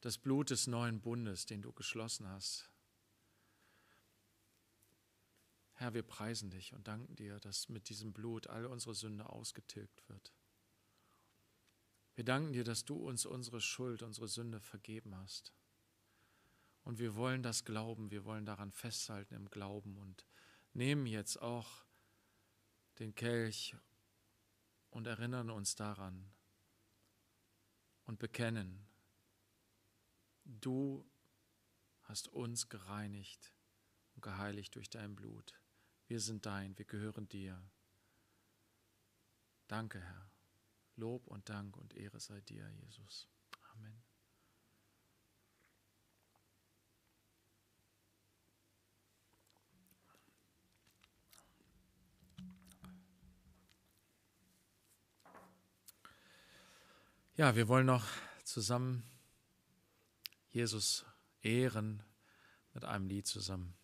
S1: das Blut des neuen Bundes, den du geschlossen hast Herr, wir preisen dich und danken dir, dass mit diesem Blut all unsere Sünde ausgetilgt wird. Wir danken dir, dass du uns unsere Schuld, unsere Sünde vergeben hast. Und wir wollen das glauben, wir wollen daran festhalten im Glauben und nehmen jetzt auch den Kelch und erinnern uns daran und bekennen, du hast uns gereinigt und geheiligt durch dein Blut. Wir sind dein, wir gehören dir. Danke, Herr. Lob und Dank und Ehre sei dir, Jesus. Amen. Ja, wir wollen noch zusammen Jesus ehren mit einem Lied zusammen.